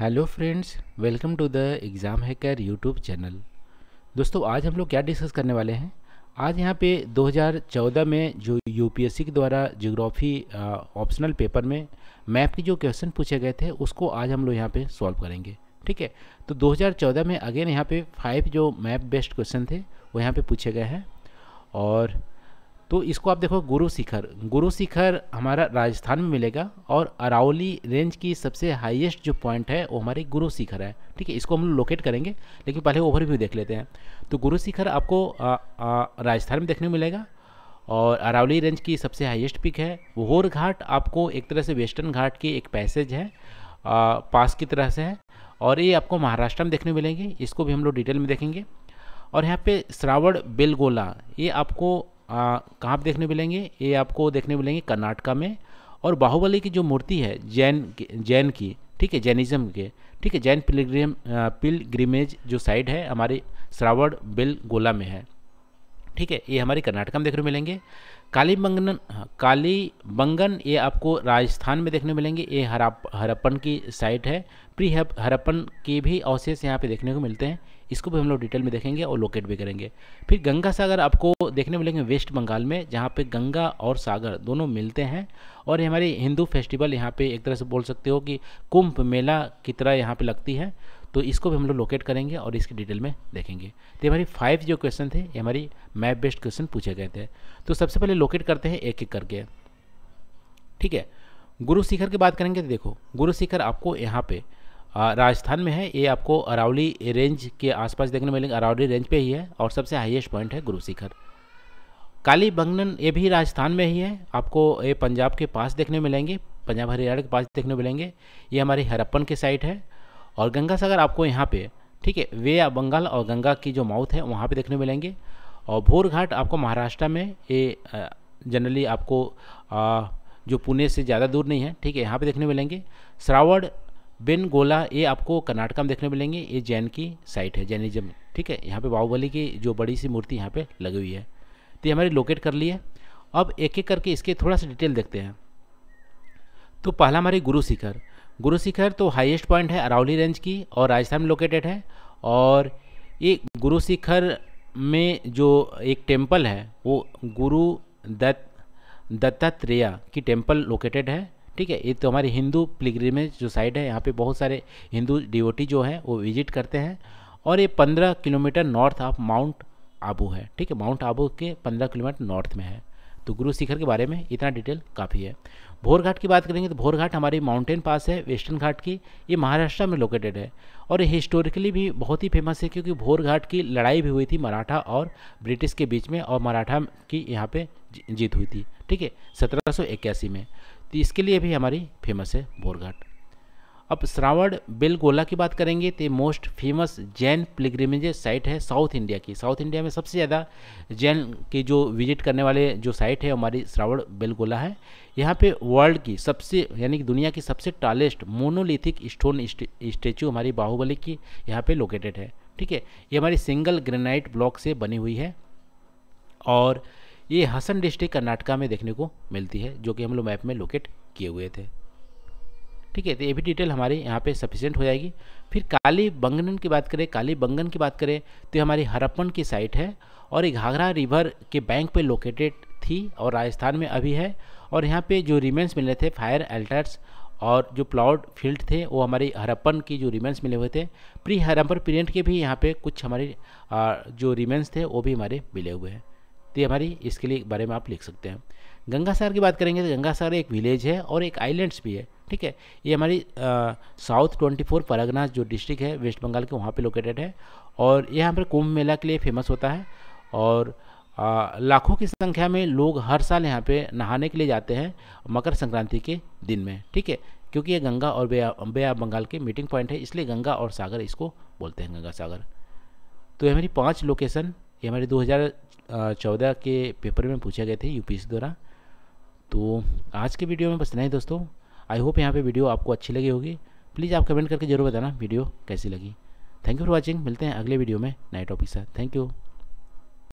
hello friends welcome to the exam hacker YouTube channel दोस्तों आज हम लोग क्या डिस्कस करने वाले हैं आज यहाँ पे 2014 में जो यूपीएससी के द्वारा जियोग्राफी ऑप्शनल पेपर में मैप के जो क्वेश्चन पूछे गए थे उसको आज हम लोग यहाँ पे सॉल्व करेंगे ठीक है तो 2014 में अगेन यहाँ पे फाइव जो मैप बेस्ड क्वेश्चन थे वो यहाँ पर पूछे गए हैं और तो इसको आप देखो गुरु शिखर गुरु शिखर हमारा राजस्थान में मिलेगा और अरावली रेंज की सबसे हाईएस्ट जो पॉइंट है वो हमारी गुरु शिखर है ठीक है इसको हम लोकेट करेंगे लेकिन पहले ओवरव्यू देख लेते हैं तो गुरु शिखर आपको राजस्थान में देखने मिलेगा और अरावली रेंज की सबसे हाईएस्ट पिक है वोर घाट आपको एक तरह से वेस्टर्न घाट की एक पैसेज है आ, पास की तरह से है और ये आपको महाराष्ट्र में देखने मिलेंगे इसको भी हम लोग डिटेल में देखेंगे और यहाँ पे श्रावण बेलगोला ये आपको कहाँ पर देखने मिलेंगे ये आपको देखने मिलेंगे कर्नाटका में और बाहुबली की जो मूर्ति है जैन जैन की ठीक है जैनिज़्म के ठीक है जैन पिलग्रिम पिलग्रिमेज जो साइड है हमारे श्रावण बेल गोला में है ठीक है ये हमारे कर्नाटका में देखने मिलेंगे काली बंगन हाँ, काली बंगन ये आपको राजस्थान में देखने मिलेंगे ये हरा हरप्पन की साइट है प्री हरप्पन के भी अवशेष यहाँ पे देखने को मिलते हैं इसको भी हम लोग डिटेल में देखेंगे और लोकेट भी करेंगे फिर गंगा सागर आपको देखने मिलेंगे वेस्ट बंगाल में जहाँ पे गंगा और सागर दोनों मिलते हैं और हमारे हिंदू फेस्टिवल यहाँ पे एक तरह से बोल सकते हो कि कुंभ मेला की तरह यहाँ पर लगती है तो इसको भी हम लोग लोकेट करेंगे और इसकी डिटेल में देखेंगे तो ये हमारी फाइव जो क्वेश्चन थे ये हमारी मैप बेस्ड क्वेश्चन पूछे गए थे तो सबसे पहले लोकेट करते हैं एक एक करके ठीक है गुरु शिखर की बात करेंगे तो देखो गुरु शिखर आपको यहाँ पे राजस्थान में है ये आपको अरावली रेंज के आसपास देखने मिलेंगे अरावली रेंज पे ही है और सबसे हाईएस्ट पॉइंट है गुरु शिखर काली बंगनन ये भी राजस्थान में ही है आपको ये पंजाब के पास देखने मिलेंगे पंजाब हरियाणा के पास देखने मिलेंगे ये हमारे हरप्पन के साइड है और गंगा सागर आपको यहाँ पे ठीक है वे बंगाल और गंगा की जो माउथ है वहाँ पर देखने मिलेंगे और भोर घाट आपको महाराष्ट्र में ये जनरली आपको जो पुणे से ज़्यादा दूर नहीं है ठीक है यहाँ पे देखने मिलेंगे श्रावण बिन गोला ये आपको कर्नाटका में देखने मिलेंगे ये जैन की साइट है जैनिज्म ठीक है यहाँ पे बाहुबली की जो बड़ी सी मूर्ति यहाँ पे लगी हुई है तो ये हमारी लोकेट कर ली है अब एक एक करके इसके थोड़ा सा डिटेल देखते हैं तो पहला हमारी गुरु शिखर गुरु शिखर तो हाईएस्ट पॉइंट है अरावली रेंज की और राजस्थान में लोकेटेड है और ये गुरु शिखर में जो एक टेम्पल है वो गुरु दत्त दत्तात्रेया की टेम्पल लोकेटेड है ठीक है ये तो हमारी हिंदू पिलग्रिमेज जो साइड है यहाँ पे बहुत सारे हिंदू डिवोटी जो हैं वो विजिट करते हैं और ये पंद्रह kilometre north of mount Abu है ठीक है माउंट आबू के पंद्रह किलोमीटर नॉर्थ में है तो गुरु शिखर के बारे में इतना डिटेल काफ़ी है भोर घाट की बात करेंगे तो भोर घाट हमारी माउंटेन पास है वेस्टर्न घाट की ये महाराष्ट्र में लोकेटेड है और हिस्टोरिकली भी बहुत ही फेमस है क्योंकि भोर घाट की लड़ाई भी हुई थी मराठा और ब्रिटिश के बीच में और मराठा की यहाँ पे जीत हुई थी ठीक है सत्रह में तो इसके लिए भी हमारी फेमस है बोरघाट अब श्रावण बेलगोला की बात करेंगे तो most famous Jain pilgrimage site है साउथ इंडिया की साउथ इंडिया में सबसे ज़्यादा जैन के जो विजिट करने वाले जो साइट है हमारी श्रावण बेलगोला है यहाँ पे वर्ल्ड की सबसे यानी कि दुनिया की सबसे टालेस्ट मोनोलिथिक स्टोन स्टेचू हमारी बाहुबली की यहाँ पे लोकेटेड है ठीक है ये हमारी सिंगल ग्रेनाइट ब्लॉक से बनी हुई है और ये हसन डिस्ट्रिक्ट कर्नाटका में देखने को मिलती है जो कि हम लोग मैप में लोकेट किए हुए थे ठीक है तो ये भी डिटेल हमारे यहाँ पे सफिशेंट हो जाएगी फिर काली बंगन की बात करें काली बंगन की बात करें तो हमारी हरप्पन की साइट है और ये घाघरा रिवर के बैंक पे लोकेटेड थी और राजस्थान में अभी है और यहाँ पे जो रिमेंस मिले थे फायर एल्टर्स और जो प्लाउड फील्ड थे वो हमारे हरप्पन की जो रिमेंस मिले हुए थे प्री हरप्पन पीरियड के भी यहाँ पर कुछ हमारे जो रिमेंस थे वो भी हमारे मिले हुए हैं तो ये हमारी इसके लिए बारे में आप लिख सकते हैं गंगासार की बात करेंगे तो गंगासार एक विलेज है और एक आइलैंड्स भी है ठीक है ये हमारी साउथ ट्वेंटी फोर परगनाज जो डिस्ट्रिक्ट है वेस्ट बंगाल के वहाँ पे लोकेटेड है और ये यहाँ पर कुंभ मेला के लिए फेमस होता है और लाखों की संख्या में लोग हर साल यहाँ पे नहाने के लिए जाते हैं मकर संक्रांति के दिन में ठीक है क्योंकि ये गंगा और बया बंगाल के मीटिंग पॉइंट है इसलिए गंगा और सागर इसको बोलते हैं गंगा सागर तो ये हमारी पाँच लोकेशन ये हमारे 2014 के पेपर में पूछे गए थे यूपीएससी द्वारा तो आज के वीडियो में बस इतना ही दोस्तों आई होप यहाँ पे वीडियो आपको अच्छी लगी होगी प्लीज़ आप कमेंट करके जरूर बताना वीडियो कैसी लगी थैंक यू फॉर वॉचिंग मिलते हैं अगले वीडियो में नए टॉपिक से थैंक यू